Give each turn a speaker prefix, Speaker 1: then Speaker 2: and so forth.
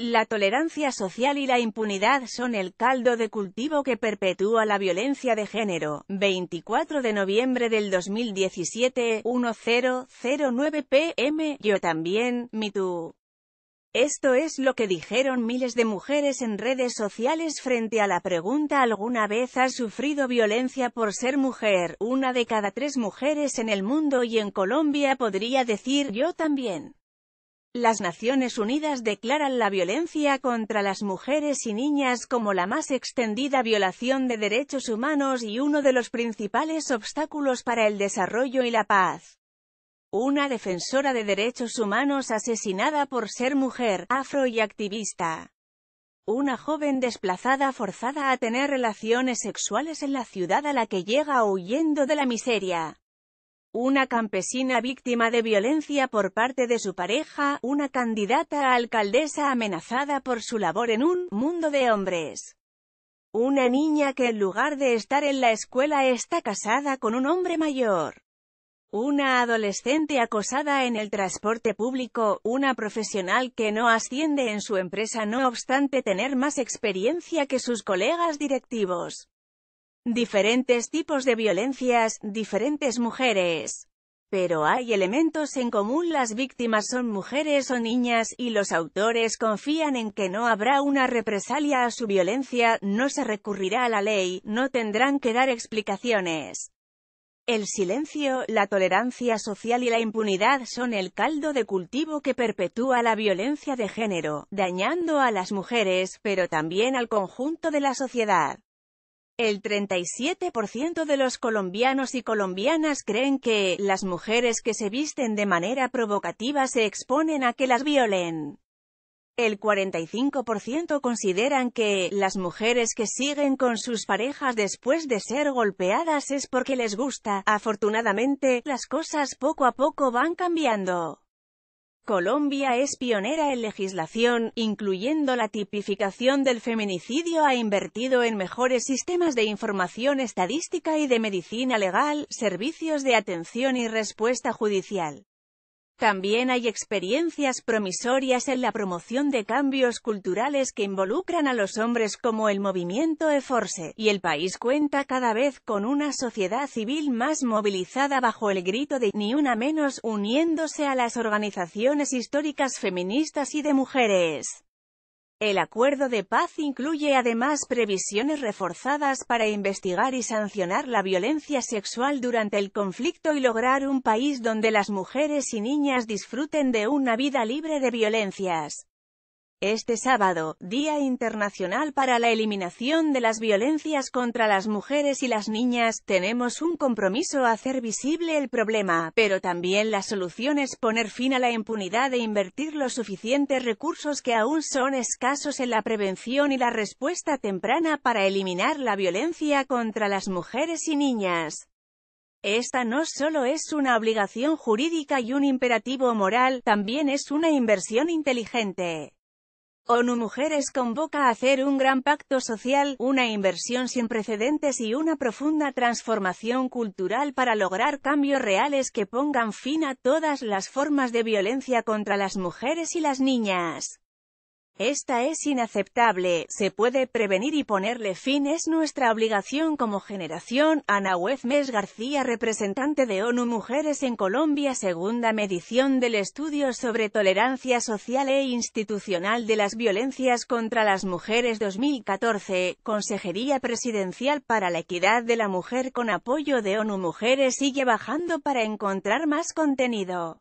Speaker 1: La tolerancia social y la impunidad son el caldo de cultivo que perpetúa la violencia de género. 24 de noviembre del 2017, 1009 pm, yo también, mi tú. Esto es lo que dijeron miles de mujeres en redes sociales frente a la pregunta ¿alguna vez has sufrido violencia por ser mujer? Una de cada tres mujeres en el mundo y en Colombia podría decir yo también. Las Naciones Unidas declaran la violencia contra las mujeres y niñas como la más extendida violación de derechos humanos y uno de los principales obstáculos para el desarrollo y la paz. Una defensora de derechos humanos asesinada por ser mujer, afro y activista. Una joven desplazada forzada a tener relaciones sexuales en la ciudad a la que llega huyendo de la miseria una campesina víctima de violencia por parte de su pareja, una candidata a alcaldesa amenazada por su labor en un mundo de hombres. Una niña que en lugar de estar en la escuela está casada con un hombre mayor. Una adolescente acosada en el transporte público, una profesional que no asciende en su empresa no obstante tener más experiencia que sus colegas directivos. Diferentes tipos de violencias, diferentes mujeres. Pero hay elementos en común, las víctimas son mujeres o niñas, y los autores confían en que no habrá una represalia a su violencia, no se recurrirá a la ley, no tendrán que dar explicaciones. El silencio, la tolerancia social y la impunidad son el caldo de cultivo que perpetúa la violencia de género, dañando a las mujeres, pero también al conjunto de la sociedad. El 37% de los colombianos y colombianas creen que, las mujeres que se visten de manera provocativa se exponen a que las violen. El 45% consideran que, las mujeres que siguen con sus parejas después de ser golpeadas es porque les gusta. Afortunadamente, las cosas poco a poco van cambiando. Colombia es pionera en legislación, incluyendo la tipificación del feminicidio ha invertido en mejores sistemas de información estadística y de medicina legal, servicios de atención y respuesta judicial. También hay experiencias promisorias en la promoción de cambios culturales que involucran a los hombres como el movimiento Eforse, y el país cuenta cada vez con una sociedad civil más movilizada bajo el grito de «ni una menos», uniéndose a las organizaciones históricas feministas y de mujeres. El acuerdo de paz incluye además previsiones reforzadas para investigar y sancionar la violencia sexual durante el conflicto y lograr un país donde las mujeres y niñas disfruten de una vida libre de violencias. Este sábado, Día Internacional para la Eliminación de las Violencias contra las Mujeres y las Niñas, tenemos un compromiso a hacer visible el problema, pero también la solución es poner fin a la impunidad e invertir los suficientes recursos que aún son escasos en la prevención y la respuesta temprana para eliminar la violencia contra las mujeres y niñas. Esta no solo es una obligación jurídica y un imperativo moral, también es una inversión inteligente. ONU Mujeres convoca a hacer un gran pacto social, una inversión sin precedentes y una profunda transformación cultural para lograr cambios reales que pongan fin a todas las formas de violencia contra las mujeres y las niñas. Esta es inaceptable, se puede prevenir y ponerle fin es nuestra obligación como generación. Ana Mes García representante de ONU Mujeres en Colombia Segunda medición del estudio sobre tolerancia social e institucional de las violencias contra las mujeres 2014, Consejería Presidencial para la Equidad de la Mujer con apoyo de ONU Mujeres sigue bajando para encontrar más contenido.